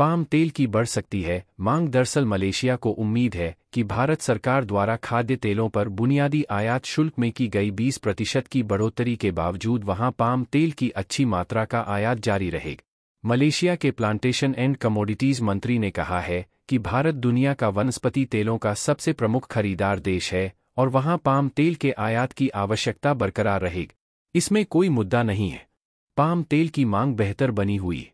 palm तेल की बढ़ सकती है मांग दरअसल मलेशिया को उम्मीद है कि भारत सरकार द्वारा खाद्य तेलों पर बुनियादी आयात शुल्क में की गई 20 प्रतिशत की बढ़ोतरी के बावजूद वहां पाम तेल की अच्छी मात्रा का आयात जारी रहेगा मलेशिया के प्लांटेशन एंड कमोडिटीज मंत्री ने कहा है कि भारत दुनिया का वनस्पति तेलों का सबसे प्रमुख खरीदार देश है और वहां पाम तेल के आयात की आवश्यकता बरकरार रहेगी इसमें कोई मुद्दा नहीं है पाम तेल की मांग बेहतर बनी हुई है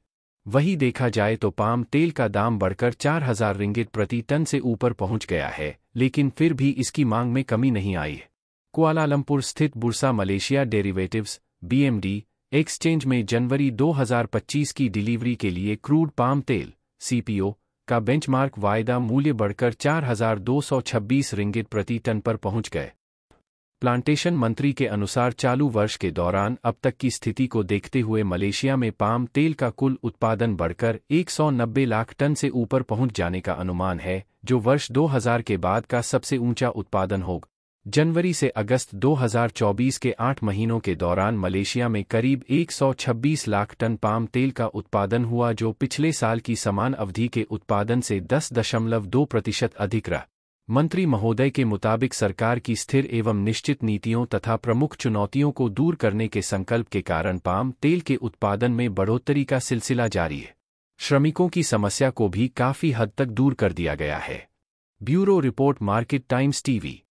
वही देखा जाए तो पाम तेल का दाम बढ़कर चार हजार रिंगिट प्रति टन से ऊपर पहुंच गया है लेकिन फिर भी इसकी मांग में कमी नहीं आई है कुआलालंपुर स्थित Bursa Malaysia derivatives BMD exchange में जनवरी 2025 की डिलीवरी के लिए क्रूड पाम तेल सीपीओ का बेंचमार्क वायदा मूल्य बढ़कर 4,226 रिंगिट प्रति टन पर पहुंच गए प्लांटेशन मंत्री के अनुसार चालू वर्ष के दौरान अब तक की स्थिति को देखते हुए मलेशिया में पाम तेल का कुल उत्पादन बढ़कर 190 लाख टन से ऊपर पहुंच जाने का अनुमान है जो वर्ष 2000 के बाद का सबसे ऊंचा उत्पादन होगा जनवरी से अगस्त 2024 के आठ महीनों के दौरान मलेशिया में करीब 126 लाख टन पाम तेल का उत्पादन हुआ जो पिछले साल की समान अवधि के उत्पादन से दस प्रतिशत अधिक रहा मंत्री महोदय के मुताबिक सरकार की स्थिर एवं निश्चित नीतियों तथा प्रमुख चुनौतियों को दूर करने के संकल्प के कारण पाम तेल के उत्पादन में बढ़ोतरी का सिलसिला जारी है श्रमिकों की समस्या को भी काफी हद तक दूर कर दिया गया है bureau report market times TV